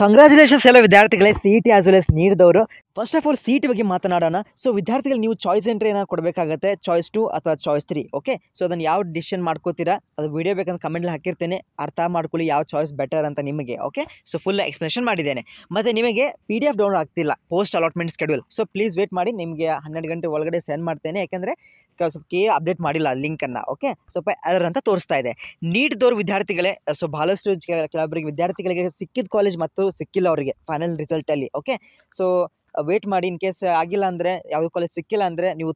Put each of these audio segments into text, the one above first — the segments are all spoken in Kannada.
ಕಂಗ್ರ್ಯಾಚುಲೇಷನ್ಸ್ ಎಲ್ಲ ವಿದ್ಯಾರ್ಥಿಗಳೇ C T as well as ನೀಡಿದವರು ಫಸ್ಟ್ ಆಫ್ ಆಲ್ ಸಿ ಬಗ್ಗೆ ಮಾತನಾಡೋಣ ಸೊ ವಿದ್ಯಾರ್ಥಿಗಳು ನೀವು ಚಾಯ್ಸ್ ಎಂಟ್ರಿ ಏನೋ ಕೊಡಬೇಕಾಗುತ್ತೆ ಚಾಯ್ಸ್ ಟು ಅಥವಾ ಚಾಯ್ಸ್ ತ್ರೀ ಓಕೆ ಸೊ ಅದನ್ನು ಯಾವ ಡಿಸಿಷನ್ ಮಾಡ್ಕೋತೀರಾ ಅದು ವೀಡಿಯೋ ಬೇಕಂದ್ರೆ ಕಮೆಂಟ್ಲಿ ಹಾಕಿರ್ತೇನೆ ಅರ್ಥ ಮಾಡ್ಕೊಳ್ಳಿ ಯಾವ ಚಾಯ್ಸ್ ಬೆಟರ್ ಅಂತ ನಿಮಗೆ ಓಕೆ ಸೊ ಫುಲ್ ಎಕ್ಸ್ಪ್ಲೇಷನ್ ಮಾಡಿದ್ದೇನೆ ಮತ್ತು ನಿಮಗೆ ಪಿ ಡಿ ಎಫ್ ಡೌನ್ಲೋಡ್ ಆಗ್ತಿಲ್ಲ post allotment schedule so please wait ಮಾಡಿ ನಿಮಗೆ ಹನ್ನೆರಡು ಗಂಟೆ ಒಳಗಡೆ ಸೆಂಡ್ ಮಾಡ್ತೇನೆ ಯಾಕೆಂದರೆ ಸ್ವಲ್ಪ ಕೆ ಅಪ್ಡೇಟ್ ಮಾಡಿಲ್ಲ ಲಿಂಕನ್ನು ಓಕೆ ಸ್ವಲ್ಪ ಅದರಂತ ತೋರಿಸ್ತಾ ಇದೆ ನೀಟ್ದವ್ರ ವಿದ್ಯಾರ್ಥಿಗಳೇ ಸೊ ಬಹಳಷ್ಟು ಕೆಲವೊಬ್ಬರಿಗೆ ವಿದ್ಯಾರ್ಥಿಗಳಿಗೆ ಸಿಕ್ಕಿದ ಕಾಲೇಜ್ ಮತ್ತು ಸಿಕ್ಕಿಲ್ಲ ಅವರಿಗೆ ಫೈನಲ್ ರಿಸಲ್ಟಲ್ಲಿ ಓಕೆ ಸೊ ವೇಟ್ ಮಾಡಿ ಇನ್ ಕೇಸ್ ಆಗಿಲ್ಲ ಅಂದರೆ ಯಾವುದೇ ಕಾಲೇಜ್ ಸಿಕ್ಕಿಲ್ಲ ಅಂದರೆ ನೀವು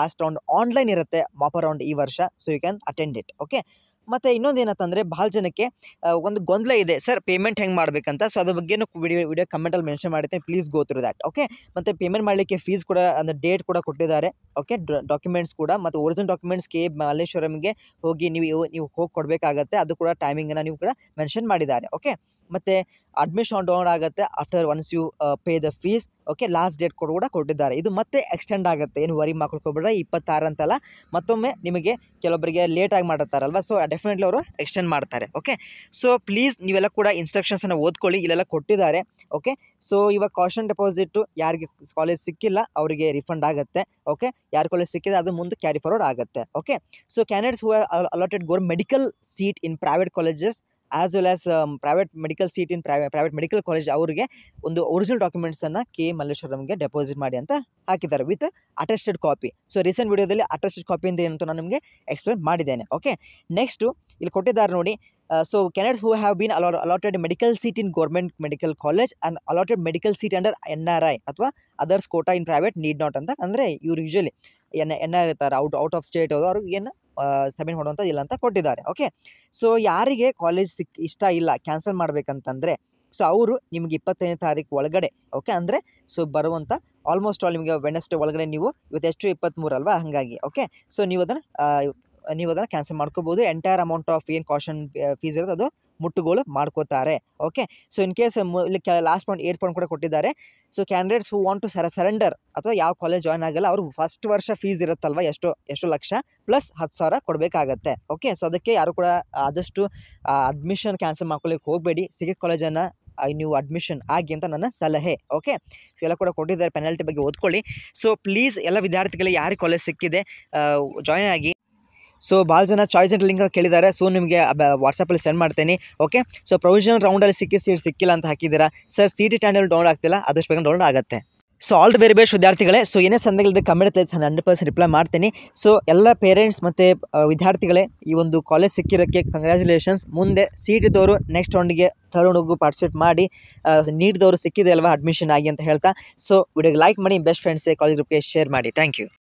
ಲಾಸ್ಟ್ ರೌಂಡ್ ಆನ್ಲೈನ್ ಇರುತ್ತೆ ಮಾಪರ್ ರೌಂಡ್ ಈ ವರ್ಷ so you can attend it okay ಮತ್ತು ಇನ್ನೊಂದು ಏನಂತಂದರೆ ಭಾಳ ಜನಕ್ಕೆ ಒಂದು ಗೊಂದಲ ಇದೆ ಸರ್ ಪೇಮೆಂಟ್ ಹೆಂಗೆ ಮಾಡಬೇಕಂತ ಸೊ ಅದ್ರ ಬಗ್ಗೆ ವಿಡಿಯೋ ವಿಡಿಯೋ ಕಮೆಂಟಲ್ಲಿ ಮೆನ್ಷನ್ ಮಾಡಿದ್ದೆ please go through that okay ಮತ್ತು ಪೇಮೆಂಟ್ ಮಾಡಲಿಕ್ಕೆ ಫೀಸ್ ಕೂಡ ಅಂದರೆ ಡೇಟ್ ಕೂಡ ಕೊಟ್ಟಿದ್ದಾರೆ ಓಕೆ ಡಾಕ್ಯುಮೆಂಟ್ಸ್ ಕೂಡ ಮತ್ತು ಒರಿಜಿನಲ್ ಡಾಕ್ಯುಮೆಂಟ್ಸ್ ಕೆ ಮಲ್ಲೇಶ್ವರಂಗೆ ಹೋಗಿ ನೀವು ನೀವು ಹೋಗಿ ಕೊಡಬೇಕಾಗತ್ತೆ ಅದು ಕೂಡ ಟೈಮಿಂಗನ್ನು ನೀವು ಕೂಡ ಮೆನ್ಷನ್ ಮಾಡಿದ್ದಾರೆ ಓಕೆ ಮತ್ತು ಅಡ್ಮಿಷನ್ ಡೌನ್ ಆಗುತ್ತೆ after once you pay the fees okay last date ಕೂಡ ಕೂಡ ಕೊಟ್ಟಿದ್ದಾರೆ ಇದು ಮತ್ತೆ ಎಕ್ಸ್ಟೆಂಡ್ ಆಗುತ್ತೆ ಏನು ವರಿ ಮಾಡ್ಕೊಳ್ಕೊಬಿಟ್ರೆ ಇಪ್ಪತ್ತಾರು ಅಂತಲ್ಲ ಮತ್ತೊಮ್ಮೆ ನಿಮಗೆ ಕೆಲವೊಬ್ಬರಿಗೆ ಲೇಟಾಗಿ ಮಾಡಿರ್ತಾರಲ್ವ ಸೊ ಡೆಫಿನೆಟ್ಲಿ ಅವರು ಎಕ್ಸ್ಟೆಂಡ್ ಮಾಡ್ತಾರೆ ಓಕೆ ಸೊ ಪ್ಲೀಸ್ ನೀವೆಲ್ಲ ಕೂಡ ಇನ್ಸ್ಟ್ರಕ್ಷನ್ಸನ್ನು ಓದ್ಕೊಳ್ಳಿ ಇಲ್ಲೆಲ್ಲ ಕೊಟ್ಟಿದ್ದಾರೆ ಓಕೆ ಸೊ ಇವಾಗ ಕಾಶನ್ ಡೆಪಾಸಿಟ್ಟು ಯಾರಿಗೆ ಕಾಲೇಜ್ ಸಿಕ್ಕಿಲ್ಲ ಅವರಿಗೆ ರಿಫಂಡ್ ಆಗುತ್ತೆ ಓಕೆ ಯಾರು ಕಾಲೇಜ್ ಸಿಕ್ಕಿದೆ ಅದು ಮುಂದೆ ಕ್ಯಾರಿ ಫಾರ್ವರ್ಡ್ ಆಗುತ್ತೆ okay so candidates who allotted gov medical seat in private colleges as well as private medical seat in private medical college ಅವರಿಗೆ ಒಂದು ಒರಿಜಿನಲ್ ಡಾಕ್ಯುಮೆಂಟ್ಸನ್ನು ಕೆ ಮಲ್ಲೇಶ್ವರಂಗೆ ಡೆಪಾಸಿಟ್ ಮಾಡಿ ಅಂತ ಹಾಕಿದ್ದಾರೆ with attested copy so recent ವೀಡಿಯೋದಲ್ಲಿ ಅಟೆಸ್ಟೆಡ್ ಕಾಪಿ ಅಂತ ಏನಂತ ನಾನು ನಿಮಗೆ ಎಕ್ಸ್ಪ್ಲೇನ್ ಮಾಡಿದ್ದೇನೆ ಓಕೆ ನೆಕ್ಸ್ಟು ಇಲ್ಲಿ ಕೊಟ್ಟಿದ್ದಾರೆ ನೋಡಿ so candidates who have been ಅಲಾ allotted medical seat in government medical college and allotted medical seat under N R I ಅಥವಾ others quota in private need not ಅಂತ ಅಂದರೆ ಇವ್ರು ಯೂಶ್ವಲಿ ಎನ್ ಎನ್ ಆರ್ ಇರ್ತಾರೆ ಔಟ್ ಔಟ್ ಆಫ್ ಸ್ಟೇಟ್ ಅವರು ಅವ್ರಿಗೆ ಏನು ಸಬ್ಮಿಟ್ ಮಾಡುವಂಥದ್ದು ಇಲ್ಲ ಅಂತ ಕೊಟ್ಟಿದ್ದಾರೆ ಓಕೆ ಸೊ ಯಾರಿಗೆ ಕಾಲೇಜ್ ಸಿಕ್ ಇಷ್ಟ ಇಲ್ಲ ಕ್ಯಾನ್ಸಲ್ ಮಾಡಬೇಕಂತಂದರೆ ಸೊ ಅವರು ನಿಮಗೆ ಇಪ್ಪತ್ತೈದನೇ ತಾರೀಕು ಒಳಗಡೆ ಓಕೆ ಅಂದರೆ ಸೊ ಬರುವಂಥ ಆಲ್ಮೋಸ್ಟ್ ಆಲ್ ನಿಮಗೆ ವೆನಸ್ಡೇ ಒಳಗಡೆ ನೀವು ಇವತ್ತು ಎಷ್ಟು ಇಪ್ಪತ್ತ್ಮೂರು ಅಲ್ವಾ ಹಾಗಾಗಿ ಓಕೆ ಸೊ ನೀವು ಅದನ್ನು ನೀವು ಅದನ್ನು ಕ್ಯಾನ್ಸಲ್ ಮಾಡ್ಕೋಬೋದು ಎಂಟೈರ್ ಅಮೌಂಟ್ ಆಫ್ ಏನು ಕಾಷನ್ ಫೀಸ್ ಇರುತ್ತೆ ಅದು ಮುಟ್ಟುಗೋಲು ಮಾಡ್ಕೋತಾರೆ ಓಕೆ ಸೊ ಇನ್ ಕೇಸ್ ಇಲ್ಲಿ ಲಾಸ್ಟ್ ಪಾಯಿಂಟ್ ಏಟ್ ಪಾಯಿಂಟ್ ಕೂಡ ಕೊಟ್ಟಿದ್ದಾರೆ so candidates who want to surrender ಅಥವಾ ಯಾವ ಕಾಲೇಜ್ ಜಾಯ್ನ್ ಆಗಲ್ಲ ಅವರು ಫಸ್ಟ್ ವರ್ಷ ಫೀಸ್ ಇರುತ್ತಲ್ವ ಎಷ್ಟು ಎಷ್ಟು ಲಕ್ಷ ಪ್ಲಸ್ ಹತ್ತು ಸಾವಿರ ಕೊಡಬೇಕಾಗತ್ತೆ ಓಕೆ ಸೊ ಅದಕ್ಕೆ ಯಾರು ಕೂಡ ಆದಷ್ಟು ಅಡ್ಮಿಷನ್ ಕ್ಯಾನ್ಸಲ್ ಮಾಡ್ಕೊಳ್ಳಿಕ್ಕೆ ಹೋಗಬೇಡಿ ಸಿಗಿ ಕಾಲೇಜನ್ನು ನೀವು ಅಡ್ಮಿಷನ್ ಆಗಿ ಅಂತ ನನ್ನ ಸಲಹೆ ಓಕೆ ಸೊ ಎಲ್ಲ ಕೂಡ ಕೊಟ್ಟಿದ್ದಾರೆ ಪೆನಾಲ್ಟಿ ಬಗ್ಗೆ ಓದ್ಕೊಳ್ಳಿ ಸೊ ಪ್ಲೀಸ್ ಎಲ್ಲ ವಿದ್ಯಾರ್ಥಿಗಳಿಗೆ ಯಾರಿಗೆ ಕಾಲೇಜ್ ಸಿಕ್ಕಿದೆ ಜಾಯ್ನ್ ಆಗಿ ಸೊ ಭಾಳ ಜನ ಚಾಯ್ಸ್ ಅಂತ ಲಿಂಕ್ ಕೇಳಿದ್ದಾರೆ ಸೊ ನಿಮಗೆ ವಾಟ್ಸಪ್ಪಲ್ಲಿ ಸೆಂಡ್ ಮಾಡ್ತೀನಿ ಓಕೆ ಸೊ ಪ್ರೊವಿಷನಲ್ ರೌಂಡಲ್ಲಿ ಸಿಕ್ಕಿ ಸೀಟ್ ಸಿಕ್ಕಿಲ್ಲ ಅಂತ ಹಾಕಿದ್ದೀರಾ ಸರ್ ಸಿ ಟಿ ಟ್ಯಾಂಡಲ್ ಡೌನ್ಲೋಡ್ ಆಗ್ತಿಲ್ಲ ಅದಷ್ಟು ಬೇಗ ಡೌನ್ಲೋಡ್ ಆಗುತ್ತೆ ಸೊ ಆಲ್ ವೆರಿ ಬೆಸ್ಟ್ ವಿದ್ಯಾರ್ಥಿಗಳೇ ಸೊ ಏನೇ ಸಂದೇಹಗಳಿದೆ ಕಮೆಂಟ್ ನಾನು ಹಂಡ್ರೆಡ್ ಪರ್ಸೆಂಟ್ ರಿಪ್ಲೈ ಮಾಡ್ತೀನಿ ಸೊ ಎಲ್ಲ ಪೇರೆಂಟ್ಸ್ ಮತ್ತು ವಿದ್ಯಾರ್ಥಿಗಳೇ ಈ ಒಂದು ಕಾಲೇಜ್ ಸಿಕ್ಕಿರೋಕ್ಕೆ ಕಂಗ್ರ್ಯಾಚುಲೇಷನ್ಸ್ ಮುಂದೆ ಸೀಟಿದವರು ನೆಕ್ಸ್ಟ್ ರೌಂಡಿಗೆ ಥರ್ಡ್ ರೌಂಡ್ಗೂ ಪಾರ್ಟಿಸಿಪೇಟ್ ಮಾಡಿ ನೀಡಿದವರು ಸಿಕ್ಕಿದೆ ಅಲ್ವಾ ಅಡ್ಮಿಷನ್ ಆಗಿ ಅಂತ ಹೇಳ್ತಾ ಸೊ ವಿಡಿಯೋಗೆ ಲೈಕ್ ಮಾಡಿ ಬೆಸ್ಟ್ ಫ್ರೆಂಡ್ಸೇ ಕಾಲೇಜ್ ಗ್ರೂಪ್ಗೆ ಶೇರ್ ಮಾಡಿ ಥ್ಯಾಂಕ್ ಯು